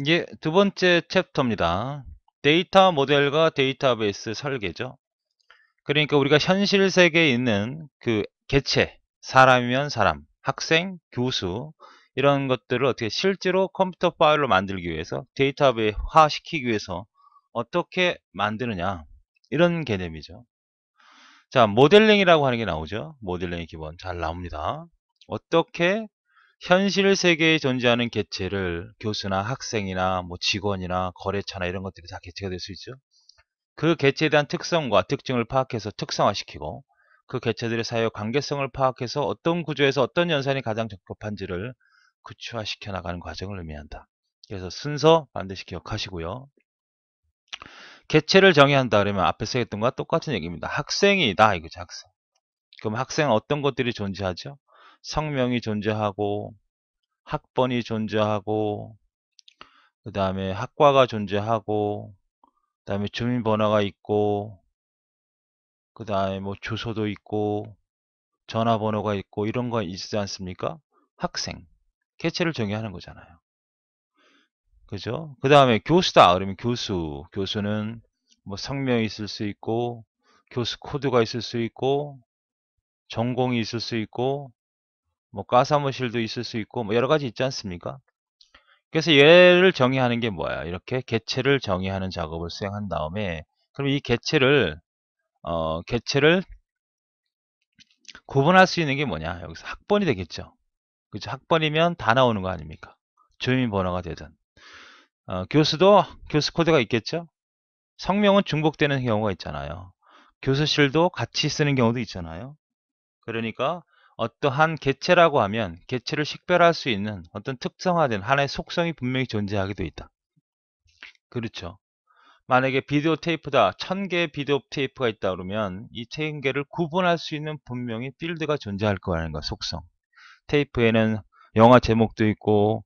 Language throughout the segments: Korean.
이게 두 번째 챕터입니다. 데이터 모델과 데이터베이스 설계죠. 그러니까 우리가 현실 세계에 있는 그 개체, 사람이면 사람, 학생, 교수 이런 것들을 어떻게 실제로 컴퓨터 파일로 만들기 위해서 데이터베이화 시키기 위해서 어떻게 만드느냐 이런 개념이죠. 자 모델링이라고 하는 게 나오죠. 모델링의 기본 잘 나옵니다. 어떻게 현실 세계에 존재하는 개체를 교수나 학생이나 뭐 직원이나 거래처나 이런 것들이 다 개체가 될 수 있죠. 그 개체에 대한 특성과 특징을 파악해서 특성화시키고 그 개체들의 사회와 관계성을 파악해서 어떤 구조에서 어떤 연산이 가장 적합한지를 구체화시켜 나가는 과정을 의미한다. 그래서 순서 반드시 기억하시고요. 개체를 정의한다 그러면 앞에서 했던 것과 똑같은 얘기입니다. 학생이다 이거죠. 학생. 그럼 학생은 어떤 것들이 존재하죠? 성명이 존재하고 학번이 존재하고 그 다음에 학과가 존재하고 그 다음에 주민번호가 있고 그 다음에 뭐 주소도 있고 전화번호가 있고 이런 거 있지 않습니까? 학생 개체를 정의하는 거잖아요. 그죠? 그 다음에 교수다 그러면 교수 교수는 뭐 성명이 있을 수 있고 교수 코드가 있을 수 있고 전공이 있을 수 있고 뭐 가사무실도 있을 수 있고 뭐 여러 가지 있지 않습니까? 그래서 얘를 정의하는 게 뭐야? 이렇게 개체를 정의하는 작업을 수행한 다음에 그럼 이 개체를 어, 개체를 구분할 수 있는 게 뭐냐? 여기서 학번이 되겠죠. 그죠? 학번이면 다 나오는 거 아닙니까? 주민번호가 되든 어, 교수도 교수 코드가 있겠죠. 성명은 중복되는 경우가 있잖아요. 교수실도 같이 쓰는 경우도 있잖아요. 그러니까 어떠한 개체라고 하면 개체를 식별할 수 있는 어떤 특성화된 하나의 속성이 분명히 존재하기도 있다. 그렇죠. 만약에 비디오 테이프다. 천 개의 비디오 테이프가 있다 그러면 이천 개를 구분할 수 있는 분명히 필드가 존재할 거라는 거 속성. 테이프에는 영화 제목도 있고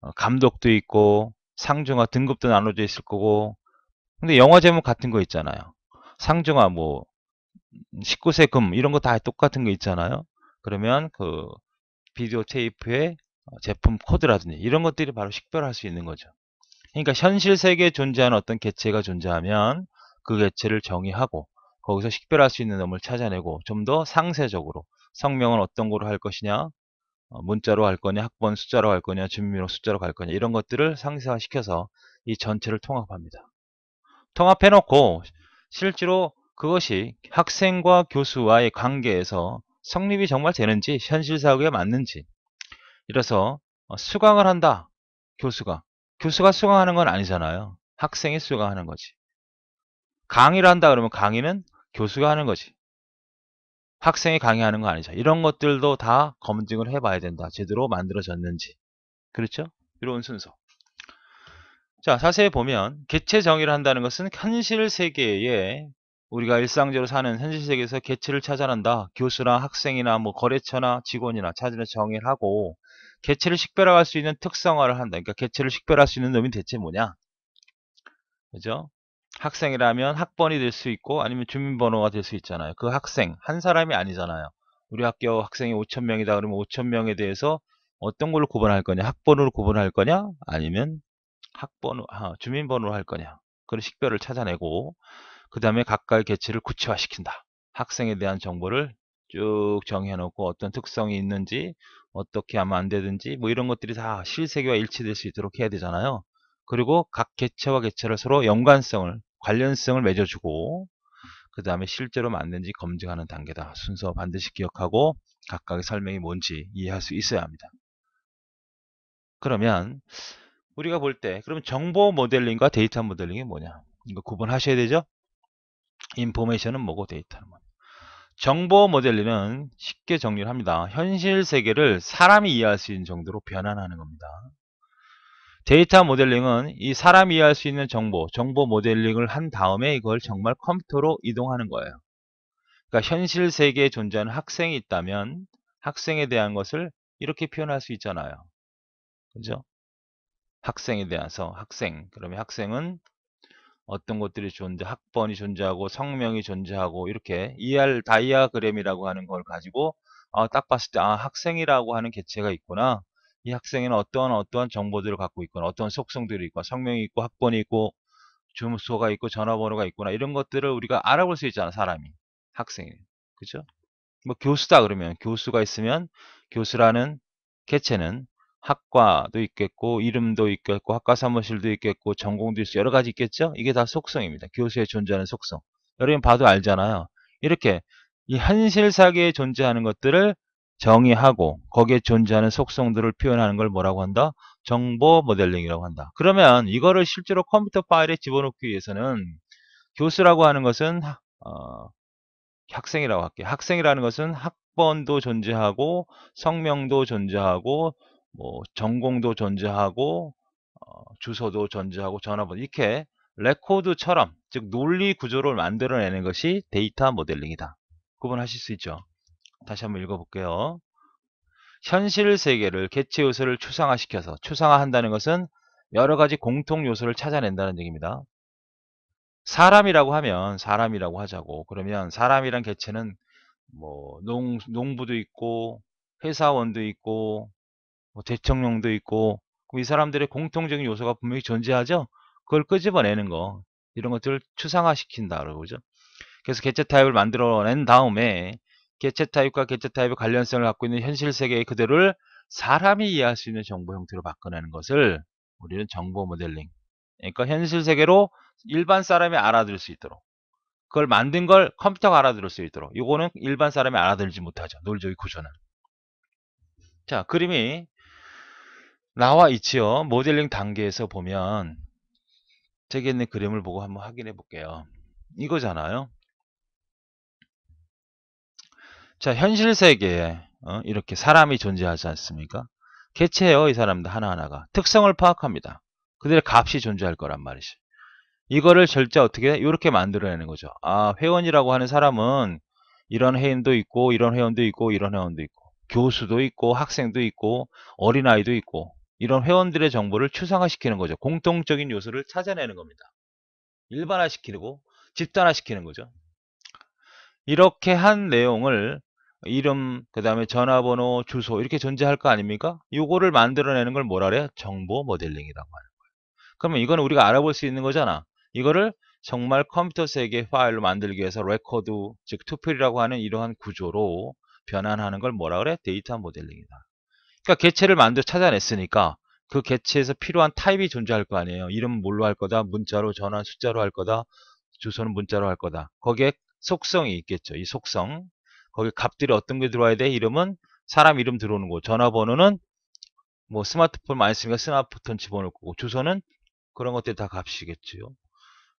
어, 감독도 있고 상중하 등급도 나눠져 있을 거고 근데 영화 제목 같은 거 있잖아요. 상중하 뭐 19세 금 이런 거 다 똑같은 거 있잖아요. 그러면 그 비디오 테이프의 어, 제품 코드라든지 이런 것들이 바로 식별할 수 있는 거죠. 그러니까 현실 세계에 존재하는 어떤 개체가 존재하면 그 개체를 정의하고 거기서 식별할 수 있는 놈을 찾아내고 좀 더 상세적으로 성명은 어떤 거로 할 것이냐 어, 문자로 할 거냐 학번 숫자로 할 거냐 주민으로 숫자로 갈 거냐 이런 것들을 상세화시켜서 이 전체를 통합합니다. 통합해 놓고 실제로 그것이 학생과 교수와의 관계에서 성립이 정말 되는지 현실 사고에 맞는지 이래서 어, 수강을 한다 교수가 교수가 수강하는 건 아니잖아요 학생이 수강하는 거지 강의를 한다 그러면 강의는 교수가 하는 거지 학생이 강의하는 거 아니죠 이런 것들도 다 검증을 해봐야 된다 제대로 만들어졌는지 그렇죠 이런 순서 자 자세히 보면 개체 정의를 한다는 것은 현실 세계에 우리가 일상적으로 사는 현실 세계에서 개체를 찾아낸다. 교수나 학생이나 뭐 거래처나 직원이나 찾으러 정의를 하고 개체를 식별할 수 있는 특성화를 한다. 그러니까 개체를 식별할 수 있는 놈이 대체 뭐냐? 그죠? 학생이라면 학번이 될 수 있고 아니면 주민번호가 될 수 있잖아요. 그 학생 한 사람이 아니잖아요. 우리 학교 학생이 5천 명이다 그러면 5천 명에 대해서 어떤 걸로 구분할 거냐? 학번으로 구분할 거냐? 아니면 학번 아, 주민번호로 할 거냐? 그런 식별을 찾아내고 그 다음에 각각의 개체를 구체화시킨다. 학생에 대한 정보를 쭉 정해놓고 어떤 특성이 있는지 어떻게 하면 안 되든지 뭐 이런 것들이 다 실세계와 일치될 수 있도록 해야 되잖아요. 그리고 각 개체와 개체를 서로 연관성을 관련성을 맺어주고 그 다음에 실제로 맞는지 검증하는 단계다. 순서 반드시 기억하고 각각의 설명이 뭔지 이해할 수 있어야 합니다. 그러면 우리가 볼 때 그러면 정보 모델링과 데이터 모델링이 뭐냐? 이거 구분하셔야 되죠? 인포메이션은 뭐고 데이터는 뭐. 정보 모델링은 쉽게 정리를 합니다. 현실 세계를 사람이 이해할 수 있는 정도로 변환하는 겁니다. 데이터 모델링은 이 사람이 이해할 수 있는 정보, 정보 모델링을 한 다음에 이걸 정말 컴퓨터로 이동하는 거예요. 그러니까 현실 세계에 존재하는 학생이 있다면 학생에 대한 것을 이렇게 표현할 수 있잖아요. 그죠? 학생에 대해서 학생. 그러면 학생은 어떤 것들이 존재, 학번이 존재하고 성명이 존재하고 이렇게 ER 다이아그램이라고 하는 걸 가지고 아, 딱 봤을 때 아, 학생이라고 하는 개체가 있구나. 이 학생에는 어떠한 어떠한 정보들을 갖고 있거나 어떤 속성들이 있고 성명이 있고 학번이 있고 주소가 있고 전화번호가 있구나 이런 것들을 우리가 알아볼 수 있잖아 사람이 학생이 그죠? 뭐 교수다 그러면 교수가 있으면 교수라는 개체는 학과도 있겠고 이름도 있겠고 학과 사무실도 있겠고 전공도 있고 여러 가지 있겠죠. 이게 다 속성입니다. 교수의 존재하는 속성. 여러분 봐도 알잖아요. 이렇게 이현실사계에 존재하는 것들을 정의하고 거기에 존재하는 속성들을 표현하는 걸 뭐라고 한다? 정보 모델링이라고 한다. 그러면 이거를 실제로 컴퓨터 파일에 집어넣기 위해서는 교수라고 하는 것은 어, 학생이라고 할게요. 학생이라는 것은 학번도 존재하고 성명도 존재하고 뭐 전공도 존재하고 어, 주소도 존재하고 전화번호 이렇게 레코드처럼 즉 논리 구조를 만들어내는 것이 데이터 모델링이다. 구분하실 수 있죠. 다시 한번 읽어볼게요. 현실 세계를 개체 요소를 추상화시켜서 추상화한다는 것은 여러 가지 공통 요소를 찾아낸다는 얘기입니다. 사람이라고 하면 사람이라고 하자고 그러면 사람이란 개체는 뭐 농, 농부도 있고 회사원도 있고 뭐 대청룡도 있고 이 사람들의 공통적인 요소가 분명히 존재하죠. 그걸 끄집어내는 거 이런 것들을 추상화시킨다 그러죠. 그래서 개체 타입을 만들어낸 다음에 개체 타입과 개체 타입의 관련성을 갖고 있는 현실 세계 의 그대로를 사람이 이해할 수 있는 정보 형태로 바꿔내는 것을 우리는 정보 모델링. 그러니까 현실 세계로 일반 사람이 알아들을 수 있도록 그걸 만든 걸 컴퓨터가 알아들을 수 있도록 이거는 일반 사람이 알아들지 못하죠. 논리적인 구조는. 자, 그림이 나와 있지요. 모델링 단계에서 보면 제게 있는 그림을 보고 한번 확인해 볼게요. 이거잖아요. 자, 현실 세계에 어? 이렇게 사람이 존재하지 않습니까? 개체예요, 이 사람들 하나하나가. 특성을 파악합니다. 그들의 값이 존재할 거란 말이지. 이거를 절제 어떻게 이렇게 만들어내는 거죠. 아, 회원이라고 하는 사람은 이런 회원도 있고, 이런 회원도 있고, 이런 회원도 있고, 교수도 있고, 학생도 있고, 어린아이도 있고, 이런 회원들의 정보를 추상화시키는 거죠. 공통적인 요소를 찾아내는 겁니다. 일반화시키고 집단화시키는 거죠. 이렇게 한 내용을 이름, 그 다음에 전화번호, 주소 이렇게 존재할 거 아닙니까? 이거를 만들어내는 걸 뭐라 그래요? 정보 모델링이라고 하는 거예요. 그러면 이거는 우리가 알아볼 수 있는 거잖아. 이거를 정말 컴퓨터 세계 파일로 만들기 위해서 레코드, 즉 투필이라고 하는 이러한 구조로 변환하는 걸 뭐라 그래? 데이터 모델링이다. 그러니까 개체를 만들어 찾아냈으니까 그 개체에서 필요한 타입이 존재할 거 아니에요. 이름 뭘로 할 거다, 문자로, 전환 숫자로 할 거다, 주소는 문자로 할 거다. 거기에 속성이 있겠죠. 이 속성. 거기 값들이 어떤 게 들어와야 돼? 이름은 사람 이름 들어오는 거. 전화번호는 뭐 스마트폰 많이 쓰니까 스마트폰 집어넣을 거고. 주소는 그런 것들다 값이겠죠.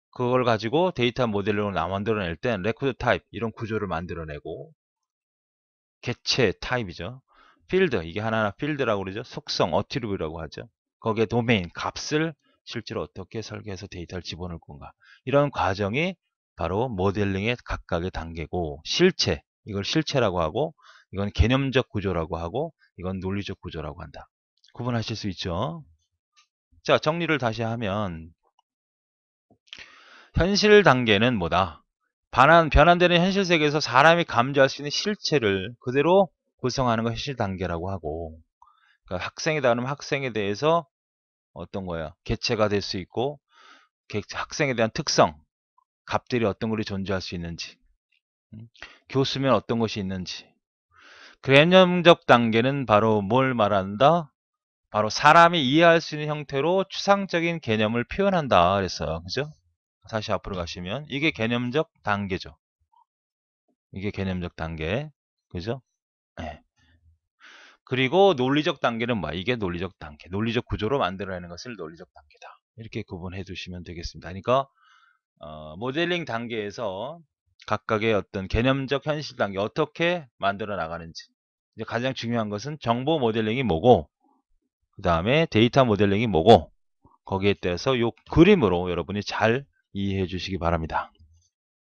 그걸 가지고 데이터 모델로 나 만들어낼 땐 레코드 타입 이런 구조를 만들어내고 개체 타입이죠. 필드 이게 하나하나 필드라고 그러죠 속성 어트리뷰라고 하죠 거기에 도메인 값을 실제로 어떻게 설계해서 데이터를 집어넣을 건가 이런 과정이 바로 모델링의 각각의 단계고 실체 이걸 실체라고 하고 이건 개념적 구조라고 하고 이건 논리적 구조라고 한다 구분하실 수 있죠 자 정리를 다시 하면 현실 단계는 뭐다 반환, 변환되는 현실 세계에서 사람이 감지할 수 있는 실체를 그대로 구성하는 것걸실 단계라고 하고 그러니까 학생이다 하면 학생에 대해서 어떤 거야 개체가 될 수 있고 학생에 대한 특성 값들이 어떤 것이 존재할 수 있는지 음, 교수면 어떤 것이 있는지 개념적 단계는 바로 뭘 말한다? 바로 사람이 이해할 수 있는 형태로 추상적인 개념을 표현한다 그랬어요 그죠? 다시 앞으로 가시면 이게 개념적 단계죠 이게 개념적 단계 그죠? 예. 그리고 논리적 단계는 뭐야? 이게 논리적 단계. 논리적 구조로 만들어내는 것을 논리적 단계다. 이렇게 구분해 두시면 되겠습니다. 그러니까 어, 모델링 단계에서 각각의 어떤 개념적 현실 단계 어떻게 만들어 나가는지 이제 가장 중요한 것은 정보 모델링이 뭐고 그 다음에 데이터 모델링이 뭐고 거기에 대해서요 그림으로 여러분이 잘 이해해 주시기 바랍니다.